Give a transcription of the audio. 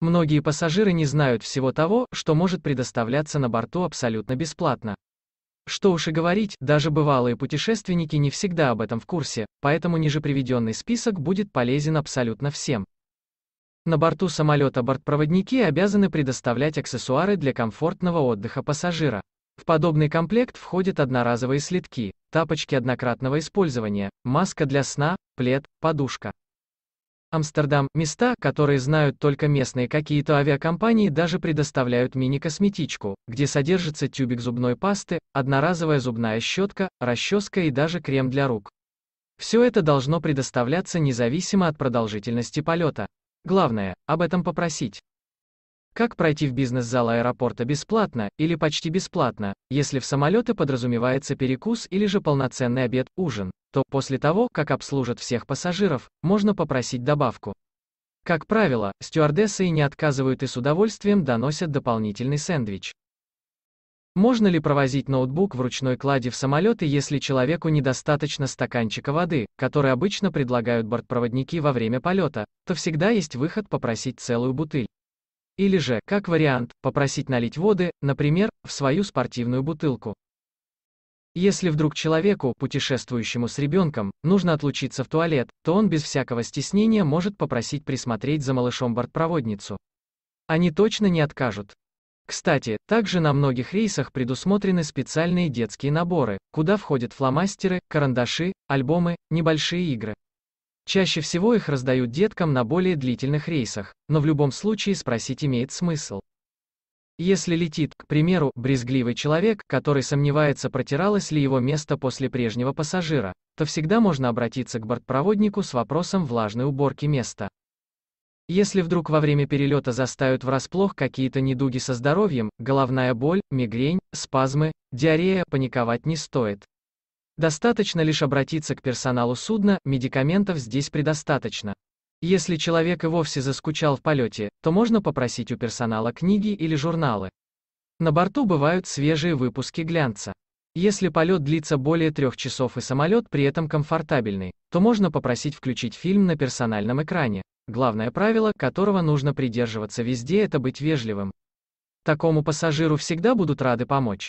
Многие пассажиры не знают всего того, что может предоставляться на борту абсолютно бесплатно. Что уж и говорить, даже бывалые путешественники не всегда об этом в курсе, поэтому ниже приведенный список будет полезен абсолютно всем. На борту самолета бортпроводники обязаны предоставлять аксессуары для комфортного отдыха пассажира. В подобный комплект входят одноразовые слитки, тапочки однократного использования, маска для сна, плед, подушка. Амстердам – места, которые знают только местные какие-то авиакомпании даже предоставляют мини-косметичку, где содержится тюбик зубной пасты, одноразовая зубная щетка, расческа и даже крем для рук. Все это должно предоставляться независимо от продолжительности полета. Главное – об этом попросить. Как пройти в бизнес-зал аэропорта бесплатно или почти бесплатно, если в самолеты подразумевается перекус или же полноценный обед, ужин, то после того, как обслужат всех пассажиров, можно попросить добавку. Как правило, стюардессы и не отказывают и с удовольствием доносят дополнительный сэндвич. Можно ли провозить ноутбук в ручной кладе в самолеты, если человеку недостаточно стаканчика воды, который обычно предлагают бортпроводники во время полета, то всегда есть выход попросить целую бутыль. Или же, как вариант, попросить налить воды, например, в свою спортивную бутылку. Если вдруг человеку, путешествующему с ребенком, нужно отлучиться в туалет, то он без всякого стеснения может попросить присмотреть за малышом бортпроводницу. Они точно не откажут. Кстати, также на многих рейсах предусмотрены специальные детские наборы, куда входят фломастеры, карандаши, альбомы, небольшие игры. Чаще всего их раздают деткам на более длительных рейсах, но в любом случае спросить имеет смысл. Если летит, к примеру, брезгливый человек, который сомневается, протиралось ли его место после прежнего пассажира, то всегда можно обратиться к бортпроводнику с вопросом влажной уборки места. Если вдруг во время перелета застают врасплох какие-то недуги со здоровьем, головная боль, мигрень, спазмы, диарея, паниковать не стоит. Достаточно лишь обратиться к персоналу судна, медикаментов здесь предостаточно. Если человек и вовсе заскучал в полете, то можно попросить у персонала книги или журналы. На борту бывают свежие выпуски глянца. Если полет длится более трех часов и самолет при этом комфортабельный, то можно попросить включить фильм на персональном экране. Главное правило, которого нужно придерживаться везде, это быть вежливым. Такому пассажиру всегда будут рады помочь.